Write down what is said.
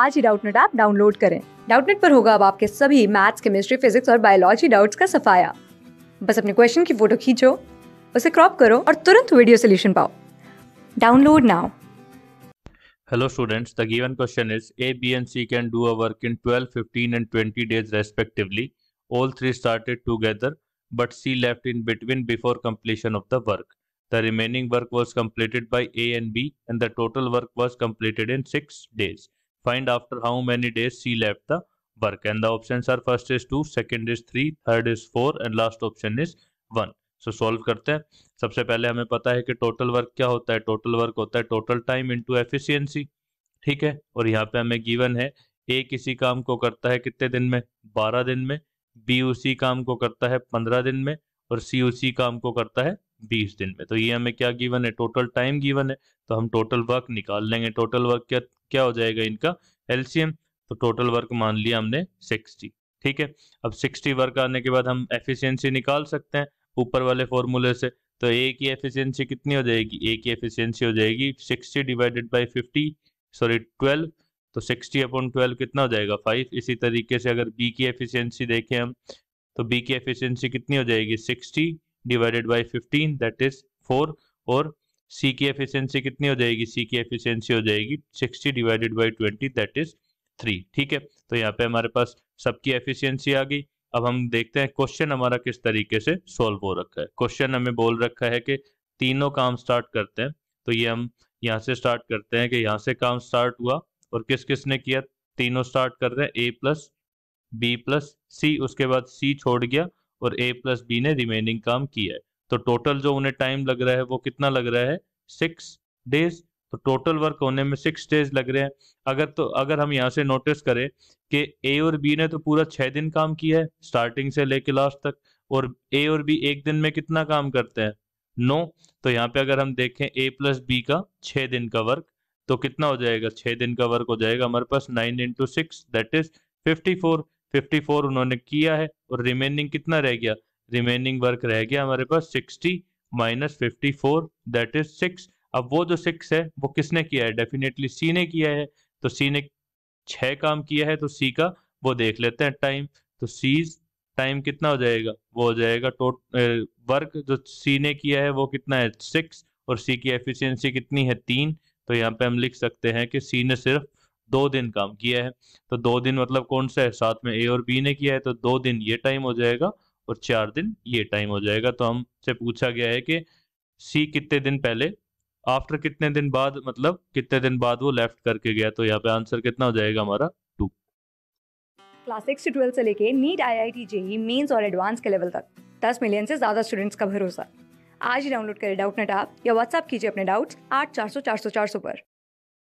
आज ही Doubtnut app download करें डाउटनेट पर होगा अब आपके सभी मैथ्स केमिस्ट्री फिजिक्स और बायोलॉजी डाउट्स का सफाया बस अपने क्वेश्चन की फोटो खींचो उसे क्रॉप करो और तुरंत वीडियो सोल्यूशन पाओ download now hello students the given question is A B and C can do a work in 12 15 and 20 days respectively all three started together but C left in between before completion of the work the remaining work was completed by A and B and the total work was completed in 6 days find after how many days C left the work and the option are first is two second is three third is four and last option is one so solve करते हैं सबसे पहले हमें पता है कि total work क्या होता है टोटल वर्क होता है टोटल टाइम इनटू एफिशियंसी ठीक है और यहाँ पे हमें गिवन है ए किसी काम को करता है कितने दिन में बारह दिन में बी उसी काम को करता है पंद्रह दिन में और सी उसी काम को करता है बीस दिन में तो ये हमें क्या गिवन है टोटल टाइम गिवन है तो हम टोटल वर्क निकाल लेंगे टोटल वर्क क्या क्या हो जाएगा इनका एलसीएम तो टोटल वर्क मान लिया हमने सिक्सटी ठीक है अब सिक्सटी वर्क आने के बाद हम एफिशिएंसी निकाल सकते हैं ऊपर वाले फॉर्मूले से तो ए की एफिशियंसी कितनी हो जाएगी ए की एफिशियंसी हो जाएगी sixty divided by fifty sorry twelve तो सिक्सटी अपॉन ट्वेल्व कितना हो जाएगा फाइव इसी तरीके से अगर बी की एफिशियंसी देखें हम तो बी की एफिशियंसी कितनी हो जाएगी sixty divided by fifteen that is four और C की एफिशिएंसी कितनी हो जाएगी C की एफिशिएंसी हो जाएगी 60 divided by 20 that is three ठीक है तो यहाँ पे हमारे पास सबकी एफिशिएंसी आ गई अब हम देखते हैं क्वेश्चन हमारा किस तरीके से सॉल्व हो रखा है क्वेश्चन हमें बोल रखा है कि तीनों काम स्टार्ट करते हैं तो ये हम यहाँ से स्टार्ट करते हैं कि यहाँ से काम स्टार्ट हुआ और किस किस ने किया तीनों स्टार्ट कर रहे हैं A plus B plus C उसके बाद सी छोड़ गया और ए प्लस बी ने रिमेनिंग काम किया है तो टोटल जो उन्हें टाइम लग रहा है वो कितना लग रहा है सिक्स डेज तो टोटल वर्क होने में सिक्स डेज लग रहे हैं अगर तो अगर हम यहाँ से नोटिस करें कि ए और बी ने तो पूरा छह दिन काम किया है स्टार्टिंग से लेके लास्ट तक और ए और बी एक दिन में कितना काम करते हैं नो तो यहाँ पे अगर हम देखें ए प्लस बी का छ दिन का वर्क तो कितना हो जाएगा छह दिन का वर्क हो जाएगा हमारे पास nine into six that is fifty four 54 उन्होंने किया है और रिमेनिंग कितना रह गया रिमेनिंग वर्क रह गया हमारे पास 60 minus fifty four that is six अब वो जो सिक्स है वो किसने किया है डेफिनेटली सी ने किया है तो सी ने छः काम किया है तो सी का वो देख लेते हैं टाइम तो सी टाइम कितना हो जाएगा वो हो जाएगा टोट वर्क जो सी ने किया है वो कितना है सिक्स और सी की एफिशिएंसी कितनी है तीन तो यहाँ पे हम लिख सकते हैं कि सी ने सिर्फ दो दिन काम किया है तो दो दिन मतलब कौन सा है साथ में ए और बी ने किया है तो दो दिन ये टाइम हो जाएगा और चार दिन ये टाइम हो जाएगा तो हमसे पूछा गया है कि सी कितने दिन पहले आफ्टर कितने दिन बाद मतलब कितने दिन बाद वो लेफ्ट करके गया तो यहाँ पे आंसर कितना हो जाएगा हमारा टू क्लास सिक्स से ट्वेल्थ से लेके NEET I I T JEE mains और एडवांस के लेवल तक दस मिलियन से ज्यादा स्टूडेंट्स का भरोसा आज ही डाउनलोड करें डाउट नेट आप या व्हाट्सअप कीजिए अपने डाउट्स आठ चार सौ चार सौ चार सौ पर